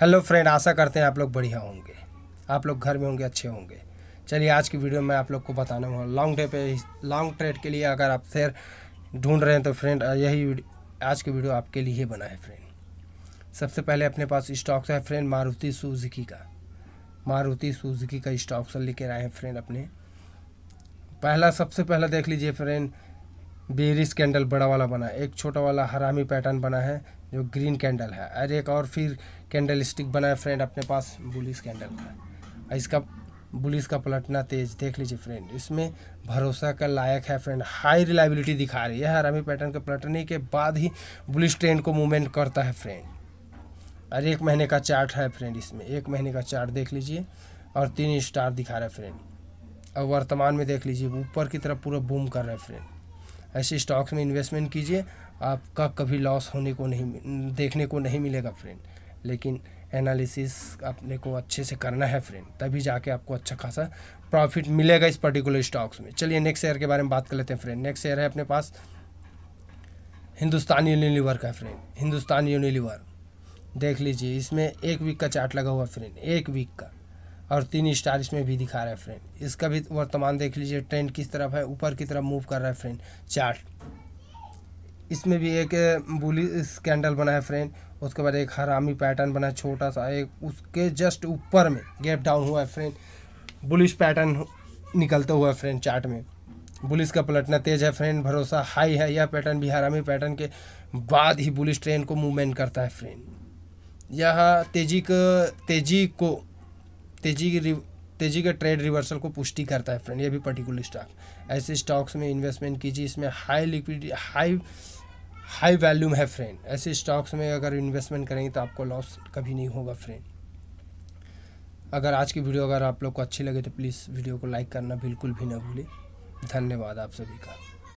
hello friend आशा करते हैं आप लोग बढ़िया होंगे आप लोग घर में होंगे अच्छे होंगे चलिए आज की वीडियो में आप लोग को बताने वाला लॉन्ग डे पे लॉन्ग ट्रेड के लिए अगर आप शेयर ढूंढ रहे हैं तो फ्रेंड यही आज की वीडियो आपके लिए ही बना है फ्रेंड सबसे पहले अपने पास स्टॉक्स है फ्रेंड मारुति सुजुकी का मारुति सुजुकी का स्टॉक्स लेकर आए हैं फ्रेंड अपने पहला सबसे पहला देख लीजिए फ्रेंड बेरिस कैंडल बड़ा वाला बना है एक छोटा वाला हरामी पैटर्न बना है जो ग्रीन कैंडल है और एक और फिर कैंडल स्टिक बना है फ्रेंड अपने पास बुलिस कैंडल का इसका बुलिस का पलटना तेज देख लीजिए फ्रेंड इसमें भरोसा का लायक है फ्रेंड हाई रिलायबिलिटी दिखा रही है हरामी पैटर्न के पलटने के बाद ही बुलिस ट्रेंड को मूवमेंट करता है फ्रेंड और एक महीने का चार्ट है फ्रेंड इसमें एक महीने का चार्ट देख लीजिए और तीन स्टार दिखा रहा है फ्रेंड और वर्तमान में देख लीजिए ऊपर की तरफ पूरा बूम कर रहा है फ्रेंड ऐसे स्टॉक्स में इन्वेस्टमेंट कीजिए आपका कभी लॉस होने को नहीं देखने को नहीं मिलेगा फ्रेंड लेकिन एनालिसिस अपने को अच्छे से करना है फ्रेंड तभी जाके आपको अच्छा खासा प्रॉफिट मिलेगा इस पर्टिकुलर स्टॉक्स में चलिए नेक्स्ट शेयर के बारे में बात कर लेते हैं फ्रेंड नेक्स्ट शेयर है अपने पास हिंदुस्तान यूनिलीवर का फ्रेंड हिंदुस्तान यूनिलीवर देख लीजिए इसमें एक वीक का चार्ट लगा हुआ फ्रेंड एक वीक का और तीन स्टार इसमें भी दिखा रहा है फ्रेंड इसका भी वर्तमान देख लीजिए ट्रेंड किस तरफ है ऊपर की तरफ मूव कर रहा है फ्रेंड चार्ट इसमें भी एक बुली कैंडल बना है फ्रेंड उसके बाद एक हरामी पैटर्न बना है छोटा सा एक उसके जस्ट ऊपर में गैप डाउन हुआ है फ्रेंड बुलिश पैटर्न निकलता हुआ है फ्रेंड चार्ट में बुलिस का पलटना तेज है फ्रेंड भरोसा हाई है यह पैटर्न भी हरामी पैटर्न के बाद ही बुलिस ट्रेन को मूवमेंट करता है फ्रेंड यह तेजी को तेजी को तेजी की तेजी के ट्रेड रिवर्सल को पुष्टि करता है फ्रेंड ये भी पर्टिकुलर स्टॉक ऐसे स्टॉक्स में इन्वेस्टमेंट कीजिए इसमें high liquidity high high volume है फ्रेंड ऐसे स्टॉक्स में अगर इन्वेस्टमेंट करेंगे तो आपको लॉस कभी नहीं होगा फ्रेंड अगर आज की वीडियो अगर आप लोग को अच्छी लगे तो प्लीज़ वीडियो को लाइक करना बिल्कुल भी ना भूलें धन्यवाद आप सभी का